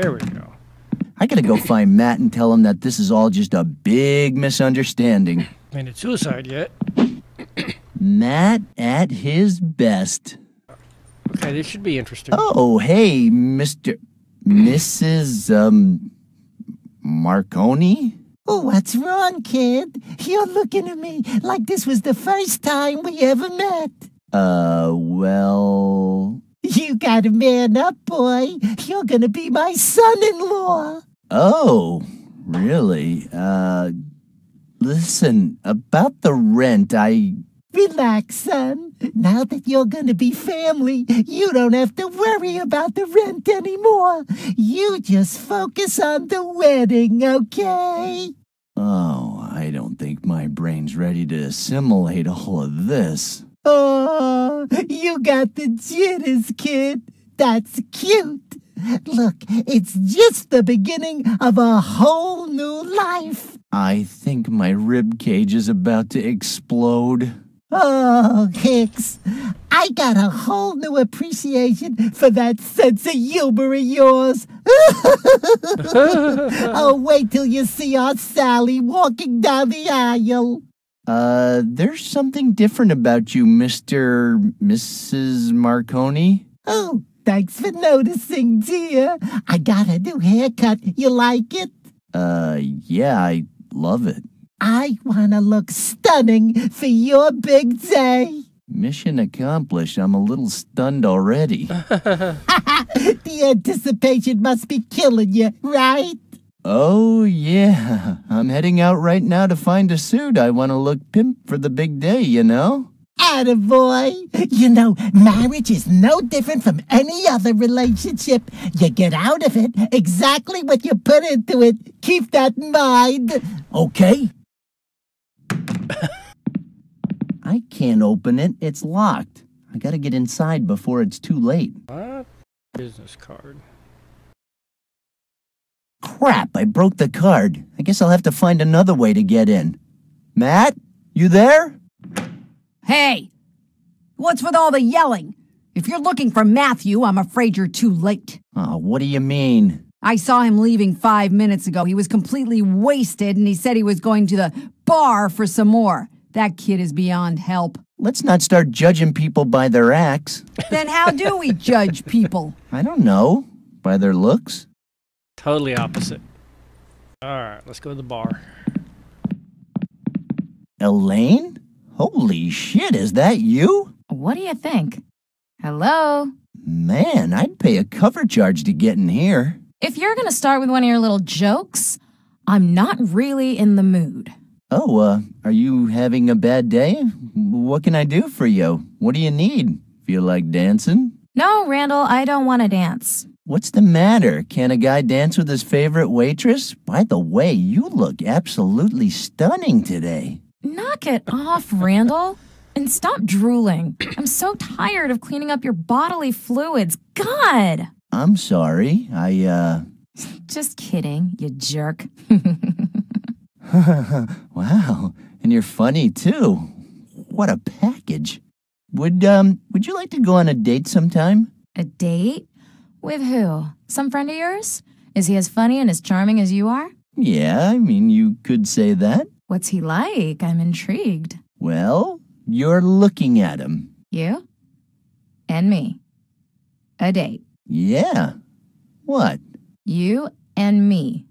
There we go. I gotta go find Matt and tell him that this is all just a big misunderstanding. Committed suicide yet? Matt at his best. Okay, this should be interesting. Oh, hey, Mr. Mrs. Um, Marconi? Oh, what's wrong, kid? You're looking at me like this was the first time we ever met. Uh, well, you gotta man up, boy. You're gonna be my son-in-law. Oh, really? Uh, listen, about the rent, I... Relax, son. Now that you're going to be family, you don't have to worry about the rent anymore. You just focus on the wedding, okay? Oh, I don't think my brain's ready to assimilate all of this. Oh, you got the jitters, kid. That's cute. Look, it's just the beginning of a whole new life. I think my rib cage is about to explode. Oh, Hicks, I got a whole new appreciation for that sense of humor of yours. oh, wait till you see our Sally walking down the aisle. Uh, there's something different about you, Mr. Mrs. Marconi. Oh, thanks for noticing, dear. I got a new haircut. You like it? Uh, yeah, I love it. I want to look stunning for your big day. Mission accomplished. I'm a little stunned already. the anticipation must be killing you, right? Oh, yeah. I'm heading out right now to find a suit. I want to look pimp for the big day, you know? Attaboy! You know, marriage is no different from any other relationship. You get out of it exactly what you put into it. Keep that in mind. Okay? I can't open it. It's locked. I gotta get inside before it's too late. What? Business card. Crap, I broke the card. I guess I'll have to find another way to get in. Matt, you there? Hey, what's with all the yelling? If you're looking for Matthew, I'm afraid you're too late. Oh, what do you mean? I saw him leaving five minutes ago. He was completely wasted and he said he was going to the bar for some more. That kid is beyond help. Let's not start judging people by their acts. Then how do we judge people? I don't know. By their looks? Totally opposite. All right, let's go to the bar. Elaine? Holy shit, is that you? What do you think? Hello? Man, I'd pay a cover charge to get in here. If you're gonna start with one of your little jokes, I'm not really in the mood. Oh, uh, are you having a bad day? What can I do for you? What do you need? Feel like dancing? No, Randall, I don't want to dance. What's the matter? Can a guy dance with his favorite waitress? By the way, you look absolutely stunning today. Knock it off, Randall. And stop drooling. I'm so tired of cleaning up your bodily fluids. God! I'm sorry. I, uh. Just kidding, you jerk. wow. And you're funny, too. What a package. Would, um, would you like to go on a date sometime? A date? With who? Some friend of yours? Is he as funny and as charming as you are? Yeah, I mean, you could say that. What's he like? I'm intrigued. Well, you're looking at him. You? And me. A date. Yeah. What? You and me.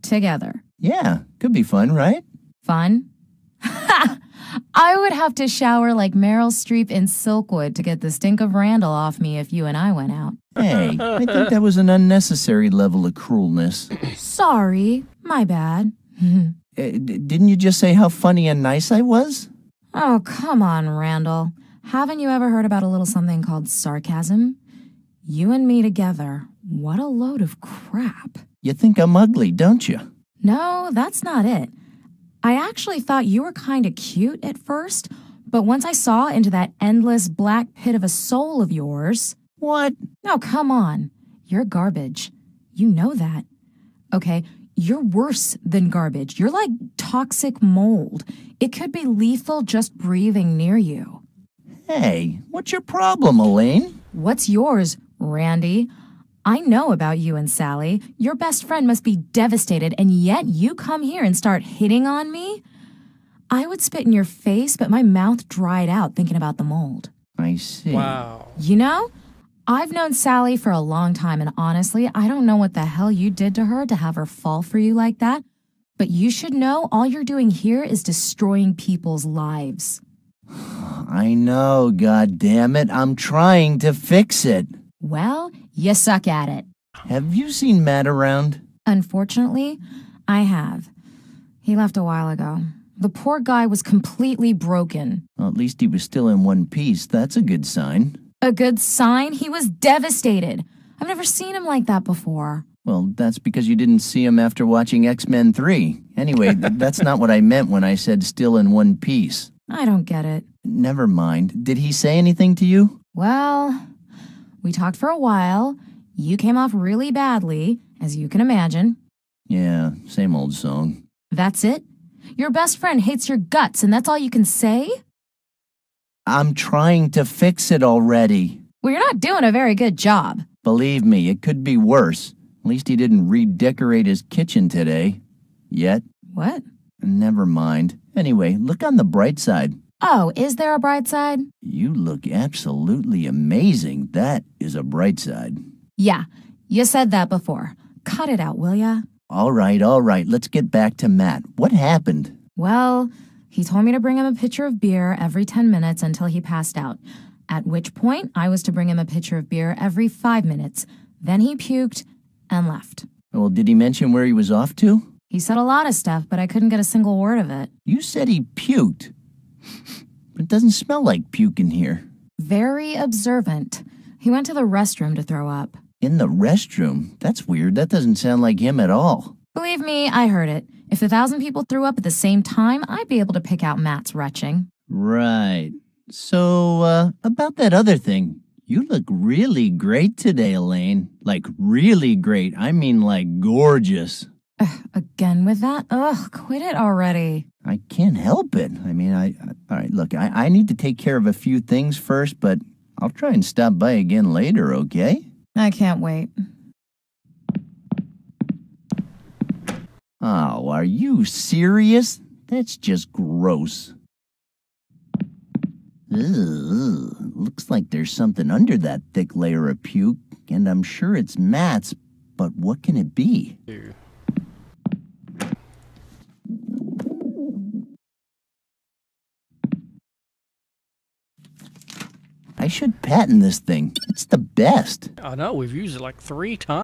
Together. Yeah, could be fun, right? Fun? Ha! I would have to shower like Meryl Streep in Silkwood to get the stink of Randall off me if you and I went out. Hey, I think that was an unnecessary level of cruelness. Sorry, my bad. uh, didn't you just say how funny and nice I was? Oh, come on, Randall. Haven't you ever heard about a little something called sarcasm? You and me together, what a load of crap. You think I'm ugly, don't you? No, that's not it. I actually thought you were kind of cute at first, but once I saw into that endless black pit of a soul of yours. What? No, come on. You're garbage. You know that. Okay, you're worse than garbage. You're like toxic mold. It could be lethal just breathing near you. Hey, what's your problem, Elaine? What's yours, Randy? I know about you and Sally. Your best friend must be devastated, and yet you come here and start hitting on me? I would spit in your face, but my mouth dried out thinking about the mold. I see. Wow. You know, I've known Sally for a long time, and honestly, I don't know what the hell you did to her to have her fall for you like that. But you should know all you're doing here is destroying people's lives. I know, God damn it. I'm trying to fix it. Well, you suck at it. Have you seen Matt around? Unfortunately, I have. He left a while ago. The poor guy was completely broken. Well, at least he was still in one piece. That's a good sign. A good sign? He was devastated. I've never seen him like that before. Well, that's because you didn't see him after watching X-Men 3. Anyway, th that's not what I meant when I said still in one piece. I don't get it. Never mind. Did he say anything to you? Well, we talked for a while. You came off really badly, as you can imagine. Yeah, same old song. That's it? Your best friend hates your guts, and that's all you can say? I'm trying to fix it already. Well, you're not doing a very good job. Believe me, it could be worse. At least he didn't redecorate his kitchen today. Yet. What? Never mind. Anyway, look on the bright side. Oh, is there a bright side? You look absolutely amazing. That is a bright side. Yeah, you said that before. Cut it out, will ya? All right, all right. Let's get back to Matt. What happened? Well, he told me to bring him a pitcher of beer every 10 minutes until he passed out, at which point I was to bring him a pitcher of beer every five minutes. Then he puked and left. Well, did he mention where he was off to? He said a lot of stuff, but I couldn't get a single word of it. You said he puked. But it doesn't smell like puke in here. Very observant. He went to the restroom to throw up. In the restroom? That's weird. That doesn't sound like him at all. Believe me, I heard it. If a thousand people threw up at the same time, I'd be able to pick out Matt's retching. Right. So, uh, about that other thing, you look really great today, Elaine. Like, really great. I mean, like, gorgeous. Ugh, again with that? Ugh, quit it already. I can't help it. I mean, I, I all right. Look, I, I need to take care of a few things first, but I'll try and stop by again later. Okay? I can't wait. Oh, are you serious? That's just gross. Ugh, looks like there's something under that thick layer of puke, and I'm sure it's Matt's, but what can it be? Here. I should patent this thing. It's the best. I know, we've used it like three times.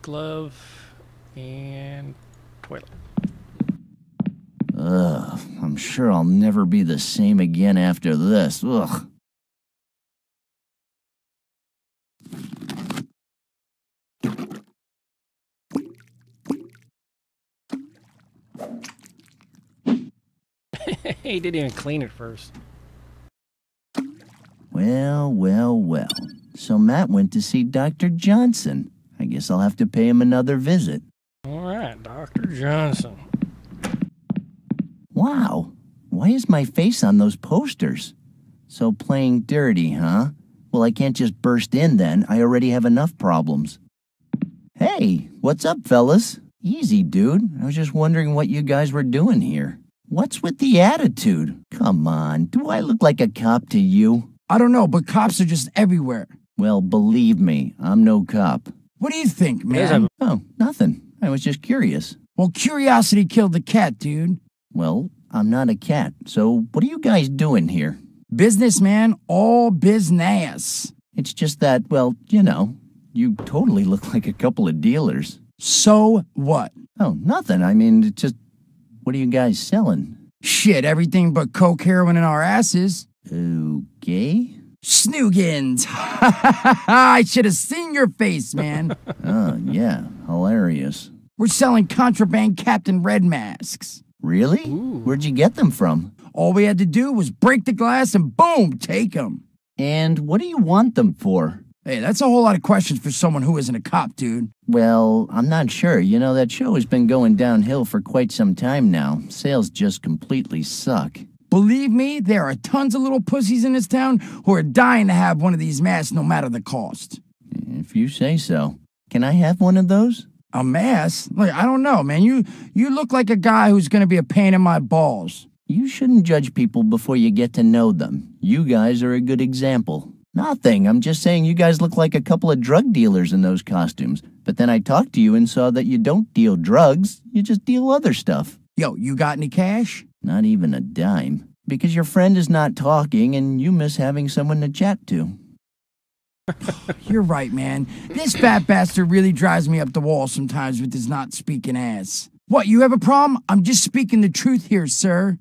Glove and toilet. Ugh, I'm sure I'll never be the same again after this. Ugh. He didn't even clean it first. Well, well, well. So Matt went to see Dr. Johnson. I guess I'll have to pay him another visit. All right, Dr. Johnson. Wow, why is my face on those posters? So playing dirty, huh? Well, I can't just burst in then. I already have enough problems. Hey, what's up, fellas? Easy, dude. I was just wondering what you guys were doing here. What's with the attitude? Come on, do I look like a cop to you? I don't know, but cops are just everywhere. Well, believe me, I'm no cop. What do you think, man? Oh, nothing. I was just curious. Well, curiosity killed the cat, dude. Well, I'm not a cat, so what are you guys doing here? Business, man. All business. It's just that, well, you know, you totally look like a couple of dealers. So what? Oh, nothing. I mean, just what are you guys selling? Shit, everything but coke, heroin, and our asses. Okay. Snoogans! I should have seen your face, man. oh, yeah. Hilarious. We're selling contraband Captain Red masks. Really? Ooh. Where'd you get them from? All we had to do was break the glass and boom, take them. And what do you want them for? Hey, that's a whole lot of questions for someone who isn't a cop, dude. Well, I'm not sure. You know, that show has been going downhill for quite some time now. Sales just completely suck. Believe me, there are tons of little pussies in this town who are dying to have one of these masks no matter the cost. If you say so. Can I have one of those? A mask? Like, I don't know, man. You you look like a guy who's gonna be a pain in my balls. You shouldn't judge people before you get to know them. You guys are a good example. Nothing. I'm just saying you guys look like a couple of drug dealers in those costumes. But then I talked to you and saw that you don't deal drugs, you just deal other stuff. Yo, you got any cash? Not even a dime. Because your friend is not talking and you miss having someone to chat to. You're right, man. This fat bastard really drives me up the wall sometimes with his not speaking ass. What, you have a problem? I'm just speaking the truth here, sir.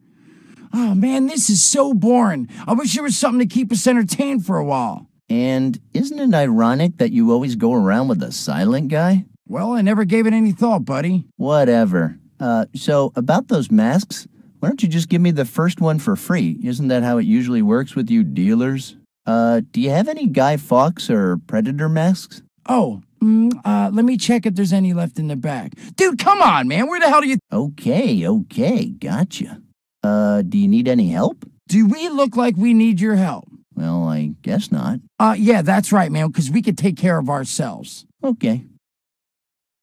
Oh man, this is so boring. I wish there was something to keep us entertained for a while. And isn't it ironic that you always go around with a silent guy? Well, I never gave it any thought, buddy. Whatever. Uh, so, about those masks, why don't you just give me the first one for free? Isn't that how it usually works with you dealers? Uh, do you have any Guy Fawkes or Predator masks? Oh, mm, uh, let me check if there's any left in the bag. Dude, come on, man. Where the hell do you. Okay, okay, gotcha. Uh, do you need any help? Do we look like we need your help? Well, I guess not. Uh, yeah, that's right, man, because we could take care of ourselves. Okay.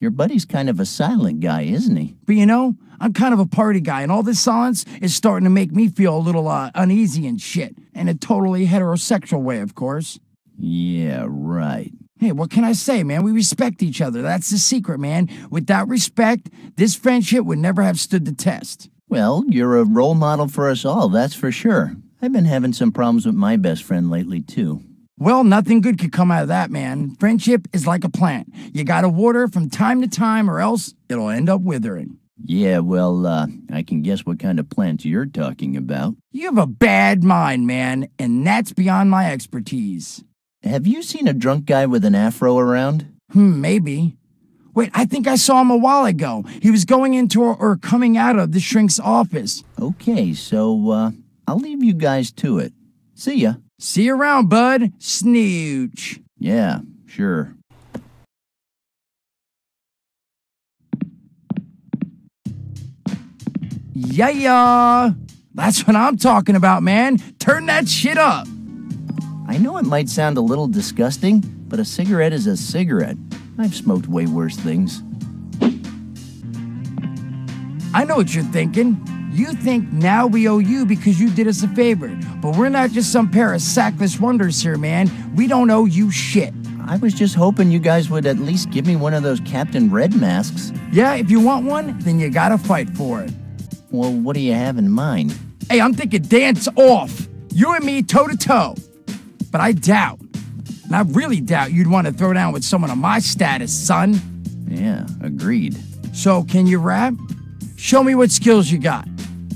Your buddy's kind of a silent guy, isn't he? But you know, I'm kind of a party guy, and all this silence is starting to make me feel a little uh, uneasy and shit. In a totally heterosexual way, of course. Yeah, right. Hey, what can I say, man? We respect each other. That's the secret, man. Without respect, this friendship would never have stood the test. Well, you're a role model for us all, that's for sure. I've been having some problems with my best friend lately, too. Well, nothing good could come out of that, man. Friendship is like a plant. You gotta water from time to time, or else it'll end up withering. Yeah, well, uh, I can guess what kind of plants you're talking about. You have a bad mind, man, and that's beyond my expertise. Have you seen a drunk guy with an afro around? Hmm, maybe. Wait, I think I saw him a while ago. He was going into or coming out of the shrink's office. Okay, so, uh, I'll leave you guys to it. See ya. See you around, bud. Snooch. Yeah, sure. Yeah, yeah. That's what I'm talking about, man. Turn that shit up. I know it might sound a little disgusting, but a cigarette is a cigarette. I've smoked way worse things. I know what you're thinking. You think now we owe you because you did us a favor, but we're not just some pair of sackless wonders here, man. We don't owe you shit. I was just hoping you guys would at least give me one of those Captain Red masks. Yeah, if you want one, then you gotta fight for it. Well, what do you have in mind? Hey, I'm thinking dance off. You and me toe to toe. But I doubt and I really doubt you'd want to throw down with someone of my status, son. Yeah, agreed. So, can you rap? Show me what skills you got.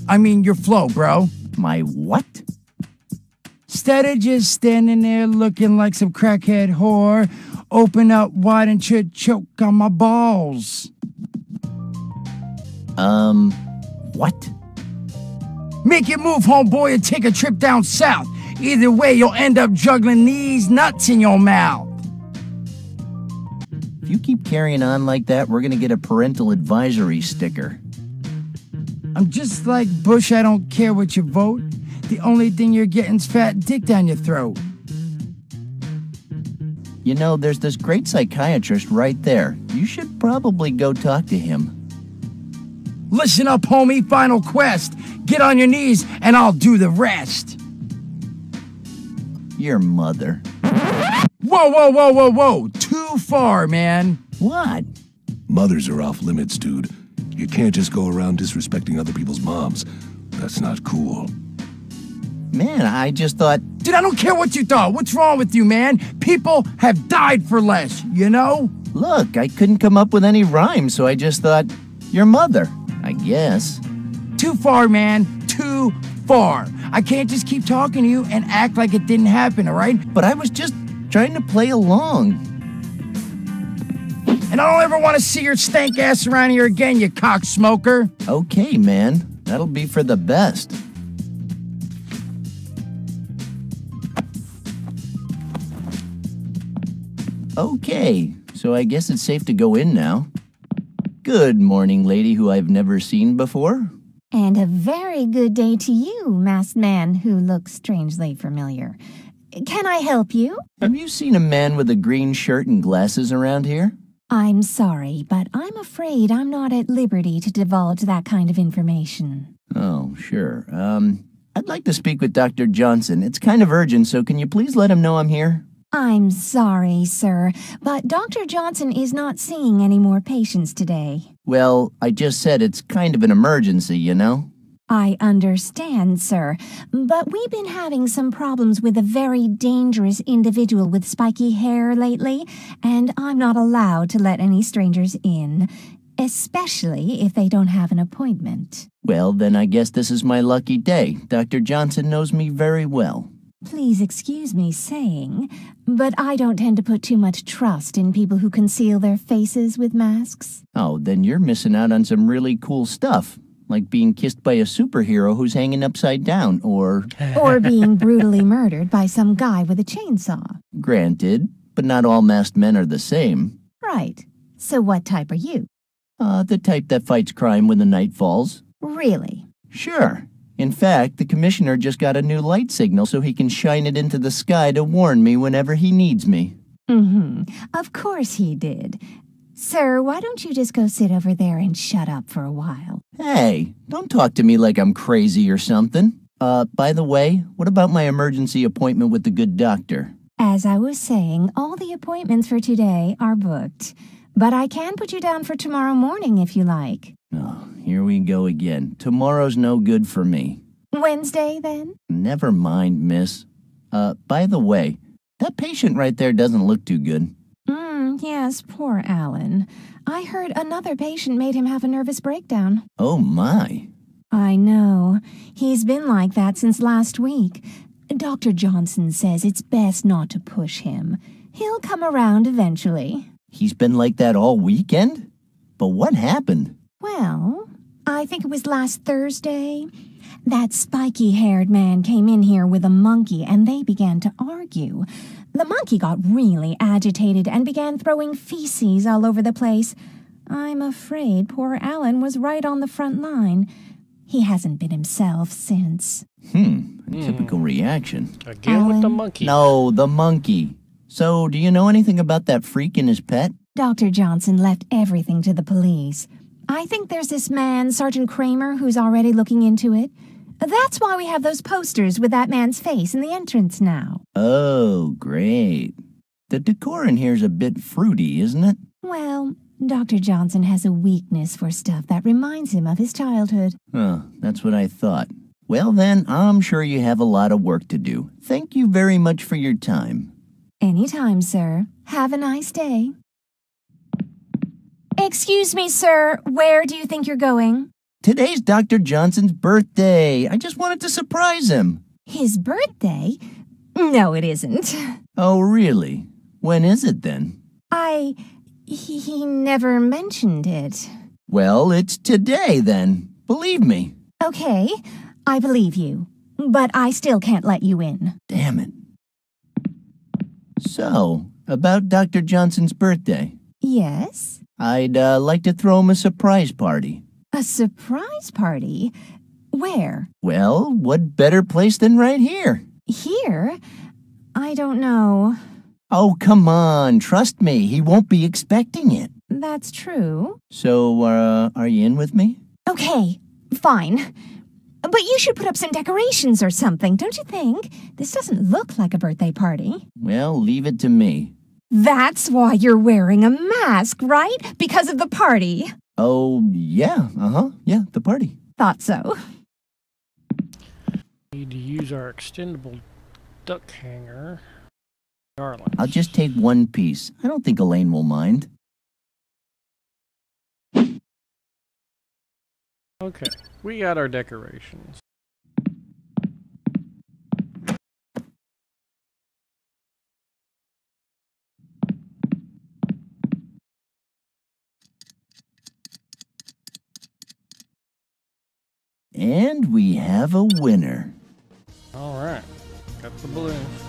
I mean, your flow, bro. My what? Instead of just standing there looking like some crackhead whore, open up wide and should choke on my balls. Um, what? Make it move, homeboy, and take a trip down south. Either way, you'll end up juggling these nuts in your mouth. If you keep carrying on like that, we're gonna get a parental advisory sticker. I'm just like Bush, I don't care what you vote. The only thing you're getting's fat dick down your throat. You know, there's this great psychiatrist right there. You should probably go talk to him. Listen up, homie, final quest. Get on your knees, and I'll do the rest. Your mother. Whoa, whoa, whoa, whoa, whoa! Too far, man! What? Mothers are off limits, dude. You can't just go around disrespecting other people's moms. That's not cool. Man, I just thought. Dude, I don't care what you thought. What's wrong with you, man? People have died for less, you know? Look, I couldn't come up with any rhyme, so I just thought, your mother, I guess. Too far, man. Too far. I can't just keep talking to you and act like it didn't happen, all right? But I was just trying to play along. And I don't ever want to see your stank ass around here again, you cock smoker. Okay, man. That'll be for the best. Okay, so I guess it's safe to go in now. Good morning, lady who I've never seen before. And a very good day to you, masked man who looks strangely familiar. Can I help you? Have you seen a man with a green shirt and glasses around here? I'm sorry, but I'm afraid I'm not at liberty to divulge that kind of information. Oh, sure. Um, I'd like to speak with Dr. Johnson. It's kind of urgent, so can you please let him know I'm here? I'm sorry, sir, but Dr. Johnson is not seeing any more patients today. Well, I just said it's kind of an emergency, you know? I understand, sir, but we've been having some problems with a very dangerous individual with spiky hair lately, and I'm not allowed to let any strangers in, especially if they don't have an appointment. Well, then I guess this is my lucky day. Dr. Johnson knows me very well. Please excuse me saying, but I don't tend to put too much trust in people who conceal their faces with masks. Oh, then you're missing out on some really cool stuff, like being kissed by a superhero who's hanging upside down, or... or being brutally murdered by some guy with a chainsaw. Granted, but not all masked men are the same. Right. So what type are you? Uh, the type that fights crime when the night falls. Really? Sure. In fact, the commissioner just got a new light signal so he can shine it into the sky to warn me whenever he needs me. Mm hmm. Of course he did. Sir, why don't you just go sit over there and shut up for a while? Hey, don't talk to me like I'm crazy or something. Uh, by the way, what about my emergency appointment with the good doctor? As I was saying, all the appointments for today are booked. But I can put you down for tomorrow morning if you like. Oh, here we go again. Tomorrow's no good for me. Wednesday, then? Never mind, miss. Uh, by the way, that patient right there doesn't look too good. Mm, yes, poor Alan. I heard another patient made him have a nervous breakdown. Oh, my. I know. He's been like that since last week. Dr. Johnson says it's best not to push him. He'll come around eventually. He's been like that all weekend? But what happened? Well, I think it was last Thursday. That spiky haired man came in here with a monkey and they began to argue. The monkey got really agitated and began throwing feces all over the place. I'm afraid poor Alan was right on the front line. He hasn't been himself since. Hmm, a typical reaction. Again Alan? with the monkey. No, the monkey. So, do you know anything about that freak and his pet? Dr. Johnson left everything to the police. I think there's this man, Sergeant Kramer, who's already looking into it. That's why we have those posters with that man's face in the entrance now. Oh, great. The decor in here's a bit fruity, isn't it? Well, Dr. Johnson has a weakness for stuff that reminds him of his childhood. Oh, that's what I thought. Well, then, I'm sure you have a lot of work to do. Thank you very much for your time. Anytime, sir. Have a nice day. Excuse me, sir. Where do you think you're going? Today's Dr. Johnson's birthday. I just wanted to surprise him. His birthday? No, it isn't. Oh, really? When is it then? I. He, he never mentioned it. Well, it's today then. Believe me. Okay, I believe you. But I still can't let you in. Damn it. So, about Dr. Johnson's birthday. Yes? I'd uh, like to throw him a surprise party. A surprise party? Where? Well, what better place than right here? Here? I don't know. Oh, come on. Trust me. He won't be expecting it. That's true. So, uh, are you in with me? Okay. Fine. But you should put up some decorations or something, don't you think? This doesn't look like a birthday party. Well, leave it to me. That's why you're wearing a mask, right? Because of the party. Oh, yeah, uh-huh, yeah, the party. Thought so. Need to use our extendable duck hanger. Garlands. I'll just take one piece. I don't think Elaine will mind. Okay, we got our decorations. And we have a winner. All right, got the balloons.